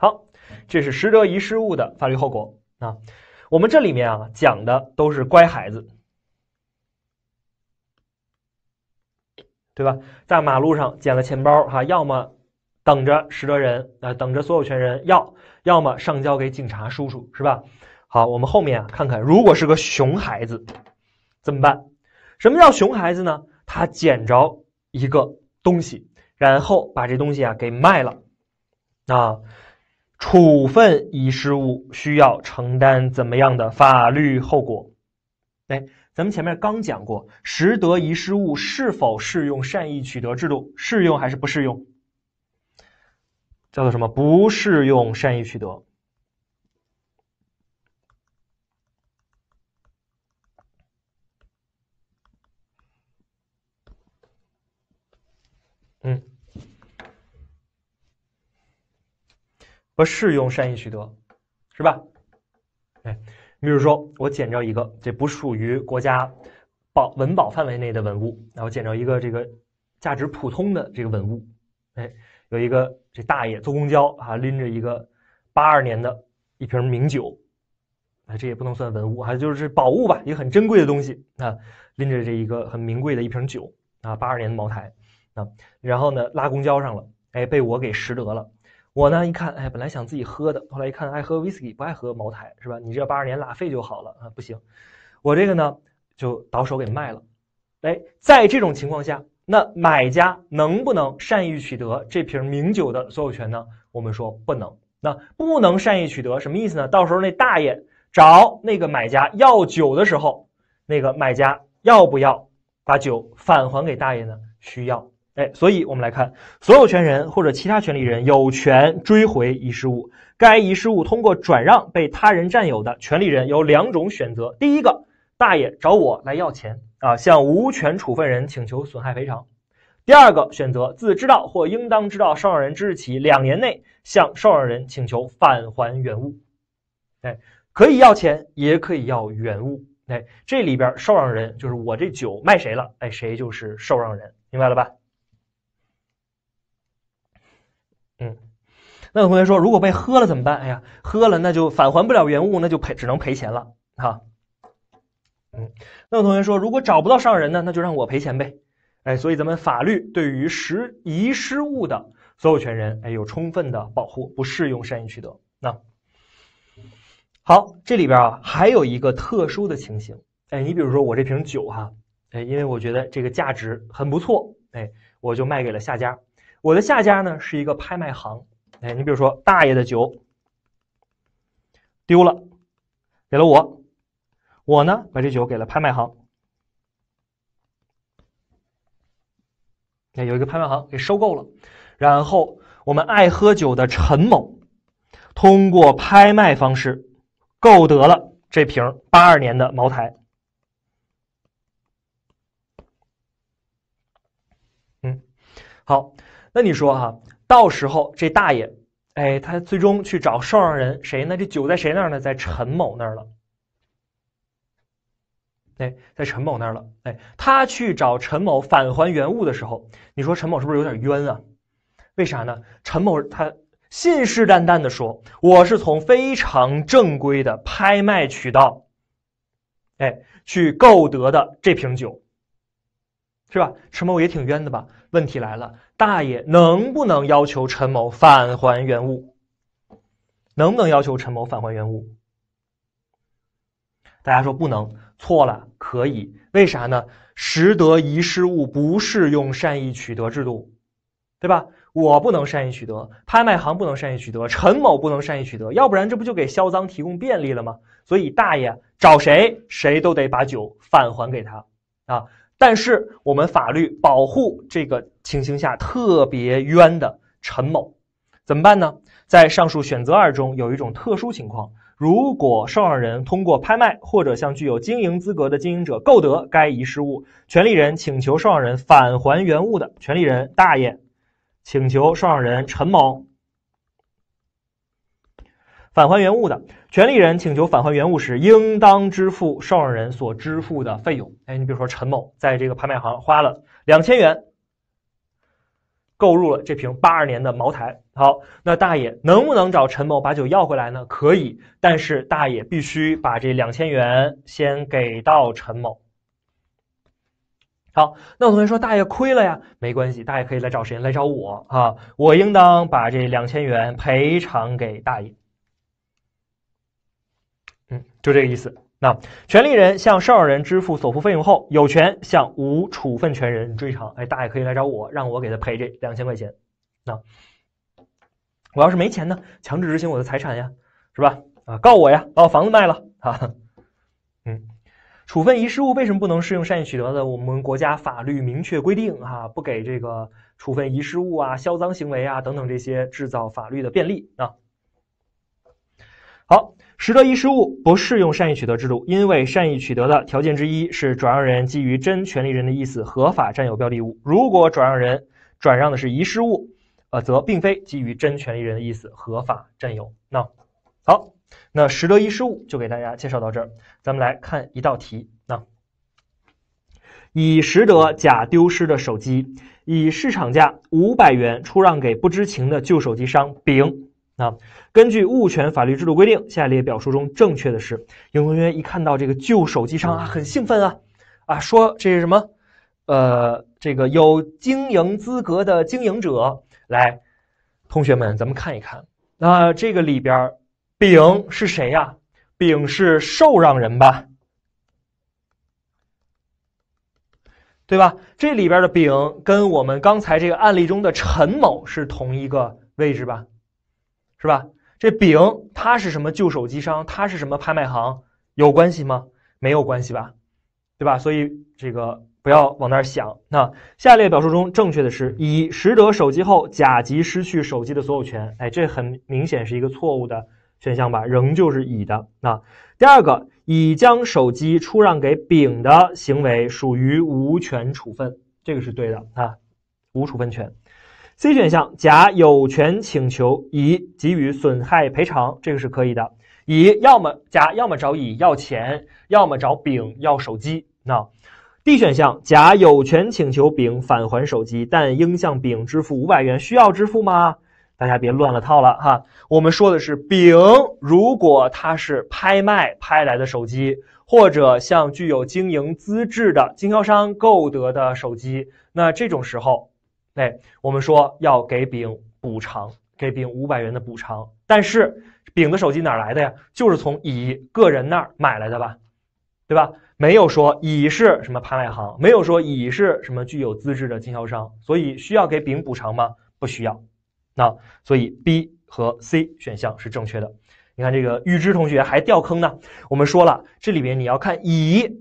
好，这是拾得遗失物的法律后果啊。我们这里面啊讲的都是乖孩子，对吧？在马路上捡了钱包哈，要么等着拾得人啊，等着所有权人要；要么上交给警察叔叔，是吧？好，我们后面啊看看，如果是个熊孩子怎么办？什么叫熊孩子呢？他捡着一个东西，然后把这东西啊给卖了啊。处分遗失物需要承担怎么样的法律后果？哎，咱们前面刚讲过，拾得遗失物是否适用善意取得制度？适用还是不适用？叫做什么？不适用善意取得。不适用善意取得，是吧？哎，比如说我捡着一个，这不属于国家保文保范围内的文物。然后捡着一个这个价值普通的这个文物。哎，有一个这大爷坐公交啊，拎着一个八二年的一瓶名酒啊，这也不能算文物啊，就是宝物吧，一个很珍贵的东西啊，拎着这一个很名贵的一瓶酒啊，八二年的茅台啊。然后呢，拉公交上了，哎，被我给拾得了。我呢一看，哎，本来想自己喝的，后来一看，爱喝威士忌，不爱喝茅台，是吧？你这八二年拉菲就好了啊，不行，我这个呢就倒手给卖了。哎，在这种情况下，那买家能不能善意取得这瓶名酒的所有权呢？我们说不能。那不能善意取得什么意思呢？到时候那大爷找那个买家要酒的时候，那个买家要不要把酒返还给大爷呢？需要。哎，所以我们来看，所有权人或者其他权利人有权追回遗失物。该遗失物通过转让被他人占有的权利人有两种选择：第一个，大爷找我来要钱啊，向无权处分人请求损害赔偿；第二个选择，自知道或应当知道受让人之日起两年内向受让人请求返还原物。哎，可以要钱，也可以要原物。哎，这里边受让人就是我这酒卖谁了？哎，谁就是受让人，明白了吧？嗯，那有同学说，如果被喝了怎么办？哎呀，喝了那就返还不了原物，那就赔，只能赔钱了。哈，嗯，那有同学说，如果找不到上人呢，那就让我赔钱呗。哎，所以咱们法律对于失遗失物的所有权人，哎，有充分的保护，不适用善意取得。那好，这里边啊，还有一个特殊的情形，哎，你比如说我这瓶酒哈，哎，因为我觉得这个价值很不错，哎，我就卖给了下家。我的下家呢是一个拍卖行，哎，你比如说大爷的酒丢了，给了我，我呢把这酒给了拍卖行，哎，有一个拍卖行给收购了，然后我们爱喝酒的陈某通过拍卖方式购得了这瓶八二年的茅台。嗯，好。那你说哈，到时候这大爷，哎，他最终去找受让人谁呢？这酒在谁那儿呢？在陈某那儿了。哎，在陈某那儿了。哎，他去找陈某返还原物的时候，你说陈某是不是有点冤啊？为啥呢？陈某他信誓旦旦的说，我是从非常正规的拍卖渠道，哎，去购得的这瓶酒，是吧？陈某也挺冤的吧？问题来了，大爷能不能要求陈某返还原物？能不能要求陈某返还原物？大家说不能，错了，可以。为啥呢？拾得遗失物不适用善意取得制度，对吧？我不能善意取得，拍卖行不能善意取得，陈某不能善意取得，要不然这不就给销赃提供便利了吗？所以，大爷找谁，谁都得把酒返还给他啊。但是我们法律保护这个情形下特别冤的陈某，怎么办呢？在上述选择二中，有一种特殊情况：如果受让人通过拍卖或者向具有经营资格的经营者购得该遗失物，权利人请求受让人返还原物的权利人，大爷请求受让人陈某。返还原物的权利人请求返还原物时，应当支付受让人所支付的费用。哎，你比如说陈某在这个拍卖行花了两千元购入了这瓶八二年的茅台。好，那大爷能不能找陈某把酒要回来呢？可以，但是大爷必须把这两千元先给到陈某。好，那我同学说大爷亏了呀，没关系，大爷可以来找谁？来找我啊！我应当把这两千元赔偿给大爷。嗯，就这个意思。那权利人向受让人支付所付费用后，有权向无处分权人追偿。哎，大爷可以来找我，让我给他赔这两千块钱。那我要是没钱呢？强制执行我的财产呀，是吧？啊，告我呀，把我房子卖了啊。嗯，处分遗失物为什么不能适用善意取得呢？我们国家法律明确规定啊，不给这个处分遗失物啊、销赃行为啊等等这些制造法律的便利啊。好。拾得遗失物不适用善意取得制度，因为善意取得的条件之一是转让人基于真权利人的意思合法占有标的物。如果转让人转让的是遗失物，呃，则并非基于真权利人的意思合法占有。那好，那拾得遗失物就给大家介绍到这儿。咱们来看一道题：那乙拾得甲丢失的手机，以市场价五百元出让给不知情的旧手机商丙。啊，根据物权法律制度规定，下列表述中正确的是，有同学一看到这个旧手机商啊，很兴奋啊，啊，说这是什么？呃，这个有经营资格的经营者来，同学们，咱们看一，看那这个里边，丙是谁呀？丙是受让人吧，对吧？这里边的丙跟我们刚才这个案例中的陈某是同一个位置吧？是吧？这丙他是什么旧手机商？他是什么拍卖行？有关系吗？没有关系吧，对吧？所以这个不要往那儿想。那下列表述中正确的是：乙拾得手机后，甲即失去手机的所有权。哎，这很明显是一个错误的选项吧？仍旧是乙的。那第二个，乙将手机出让给丙的行为属于无权处分，这个是对的啊，无处分权。C 选项，甲有权请求乙给予损害赔偿，这个是可以的。乙要么甲，要么找乙要钱，要么找丙要手机。那 D 选项，甲有权请求丙返还手机，但应向丙支付五百元，需要支付吗？大家别乱了套了哈。我们说的是丙，如果他是拍卖拍来的手机，或者向具有经营资质的经销商购得的手机，那这种时候。哎，我们说要给丙补偿，给丙五百元的补偿。但是，丙的手机哪来的呀？就是从乙个人那儿买来的吧，对吧？没有说乙是什么拍卖行，没有说乙是什么具有资质的经销商，所以需要给丙补偿吗？不需要。那所以 B 和 C 选项是正确的。你看这个玉芝同学还掉坑呢。我们说了，这里面你要看乙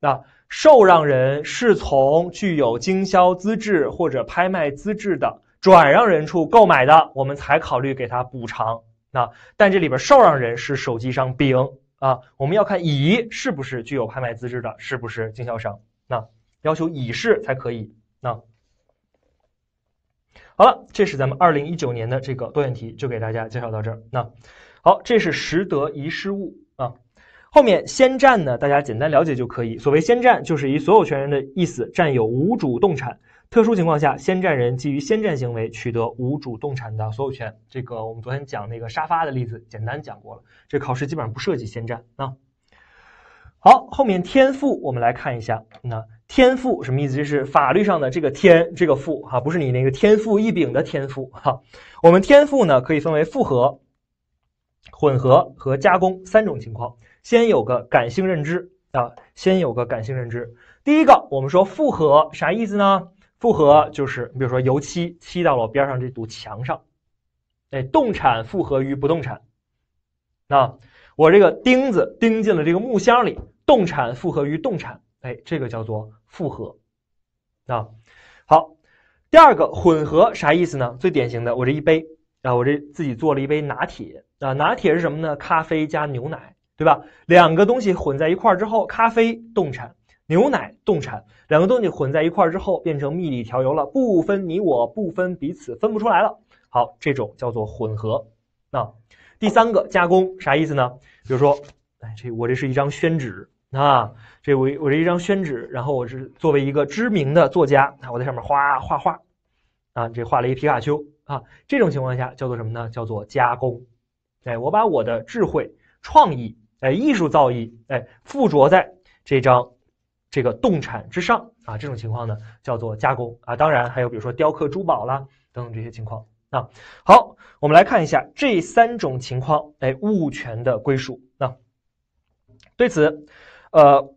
啊。受让人是从具有经销资质或者拍卖资质的转让人处购买的，我们才考虑给他补偿。那但这里边受让人是手机商丙啊，我们要看乙是不是具有拍卖资质的，是不是经销商？那要求乙是才可以。那好了，这是咱们二零一九年的这个多选题，就给大家介绍到这儿。那好，这是拾得遗失物啊。后面先占呢，大家简单了解就可以。所谓先占，就是以所有权人的意思占有无主动产。特殊情况下，先占人基于先占行为取得无主动产的所有权。这个我们昨天讲那个沙发的例子，简单讲过了。这考试基本上不涉及先占。啊。好，后面天赋，我们来看一下。那天赋什么意思？就是法律上的这个天这个赋哈，不是你那个天赋异禀的天赋哈。我们天赋呢，可以分为复合、混合和加工三种情况。先有个感性认知啊，先有个感性认知。第一个，我们说复合啥意思呢？复合就是，比如说油漆漆到了边上这堵墙上，哎，动产复合于不动产。啊，我这个钉子钉进了这个木箱里，动产复合于动产，哎，这个叫做复合。啊，好，第二个混合啥意思呢？最典型的，我这一杯啊，我这自己做了一杯拿铁啊，拿铁是什么呢？咖啡加牛奶。对吧？两个东西混在一块儿之后，咖啡动产，牛奶动产，两个东西混在一块儿之后变成蜜里调油了，不分你我，不分彼此，分不出来了。好，这种叫做混合。那第三个加工啥意思呢？比如说，哎，这我这是一张宣纸啊，这我我这一张宣纸，然后我是作为一个知名的作家啊，我在上面画画画，啊，这画了一皮卡丘啊，这种情况下叫做什么呢？叫做加工。哎，我把我的智慧、创意。哎，艺术造诣，哎，附着在这张这个动产之上啊，这种情况呢叫做加工啊。当然还有比如说雕刻珠宝啦等等这些情况。那好，我们来看一下这三种情况，哎，物权的归属。那对此，呃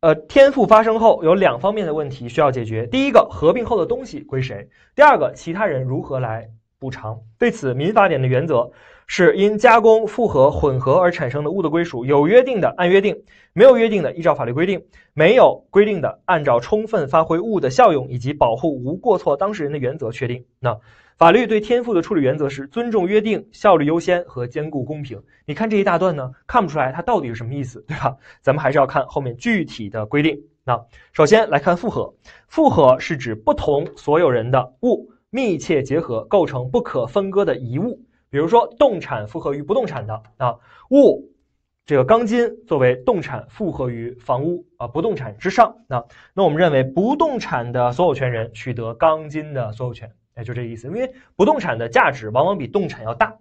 呃，天赋发生后有两方面的问题需要解决：第一个，合并后的东西归谁；第二个，其他人如何来补偿？对此，《民法典》的原则。是因加工、复合、混合而产生的物的归属，有约定的按约定，没有约定的依照法律规定，没有规定的按照充分发挥物的效用以及保护无过错当事人的原则确定。那法律对天赋的处理原则是尊重约定、效率优先和兼顾公平。你看这一大段呢，看不出来它到底是什么意思，对吧？咱们还是要看后面具体的规定。那首先来看复合，复合是指不同所有人的物密切结合，构成不可分割的一物。比如说，动产附合于不动产的啊物，这个钢筋作为动产附合于房屋啊不动产之上啊，那我们认为不动产的所有权人取得钢筋的所有权，哎，就这个意思。因为不动产的价值往往比动产要大，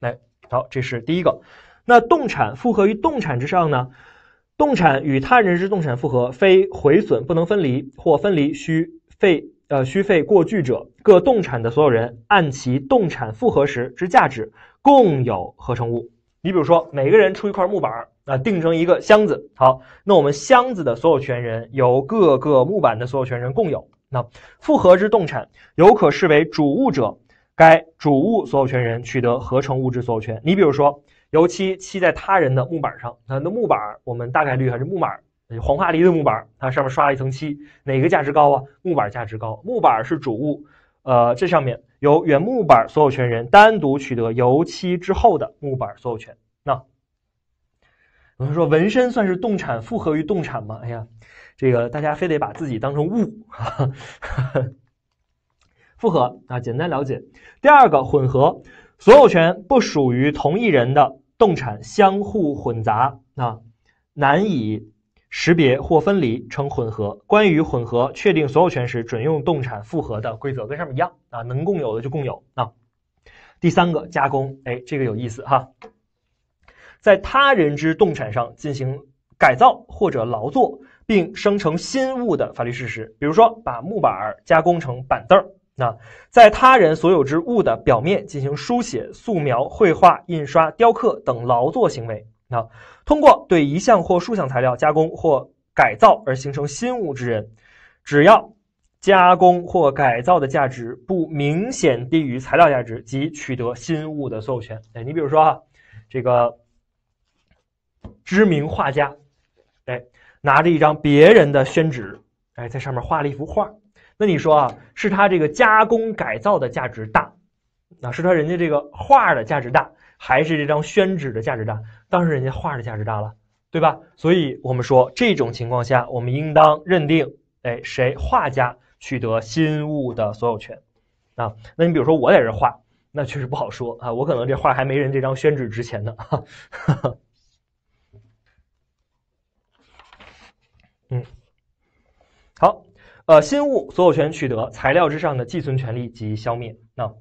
来，好，这是第一个。那动产附合于动产之上呢？动产与他人之动产附合，非毁损不能分离，或分离需费。呃，需费过巨者，各动产的所有人按其动产复合时之价值共有合成物。你比如说，每个人出一块木板儿，那定成一个箱子。好，那我们箱子的所有权人由各个木板的所有权人共有。那复合之动产有可视为主物者，该主物所有权人取得合成物质所有权。你比如说，油漆漆在他人的木板上，那那木板我们大概率还是木板。黄花梨的木板，它上面刷了一层漆，哪个价值高啊？木板价值高，木板是主物，呃，这上面由原木板所有权人单独取得油漆之后的木板所有权。那有人说，纹身算是动产复合于动产吗？哎呀，这个大家非得把自己当成物，复合啊，简单了解。第二个混合所有权不属于同一人的动产相互混杂啊，难以。识别或分离成混合。关于混合确定所有权时准用动产复合的规则跟上面一样啊，能共有的就共有啊。第三个加工，哎，这个有意思哈，在他人之动产上进行改造或者劳作，并生成新物的法律事实，比如说把木板加工成板凳，那在他人所有之物的表面进行书写、素描、绘画、印刷、雕刻等劳作行为。那通过对一项或数项材料加工或改造而形成新物之人，只要加工或改造的价值不明显低于材料价值及取得新物的所有权。哎，你比如说哈，这个知名画家，哎，拿着一张别人的宣纸，哎，在上面画了一幅画。那你说啊，是他这个加工改造的价值大，啊，是他人家这个画的价值大？还是这张宣纸的价值大，当时人家画的价值大了，对吧？所以，我们说这种情况下，我们应当认定，哎，谁画家取得新物的所有权啊？那你比如说我在这画，那确实不好说啊，我可能这画还没人这张宣纸值钱呢。嗯，好，呃，新物所有权取得材料之上的寄存权利及消灭，那。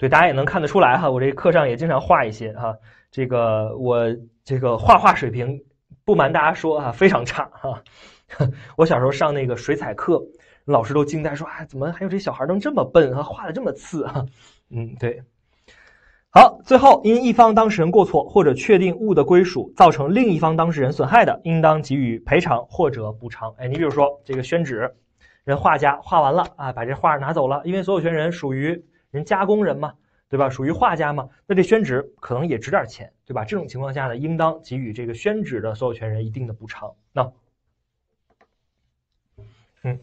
对，大家也能看得出来哈，我这课上也经常画一些哈。这个我这个画画水平，不瞒大家说啊，非常差哈。我小时候上那个水彩课，老师都惊呆说啊，怎么还有这小孩能这么笨啊，画的这么次啊？嗯，对。好，最后因一方当事人过错或者确定物的归属造成另一方当事人损害的，应当给予赔偿或者补偿。哎，你比如说这个宣纸，人画家画完了啊，把这画拿走了，因为所有权人属于。人加工人嘛，对吧？属于画家嘛，那这宣纸可能也值点钱，对吧？这种情况下呢，应当给予这个宣纸的所有权人一定的补偿。那，嗯。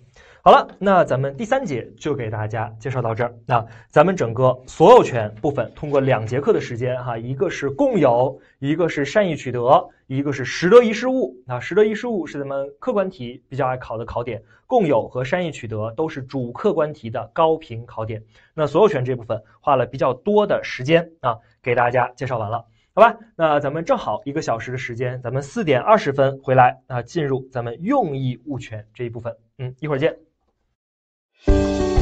好了，那咱们第三节就给大家介绍到这儿。那咱们整个所有权部分，通过两节课的时间，哈，一个是共有，一个是善意取得，一个是拾得遗失物。那拾得遗失物是咱们客观题比较爱考的考点，共有和善意取得都是主客观题的高频考点。那所有权这部分花了比较多的时间啊，给大家介绍完了，好吧？那咱们正好一个小时的时间，咱们四点二十分回来啊，进入咱们用益物权这一部分。嗯，一会儿见。Música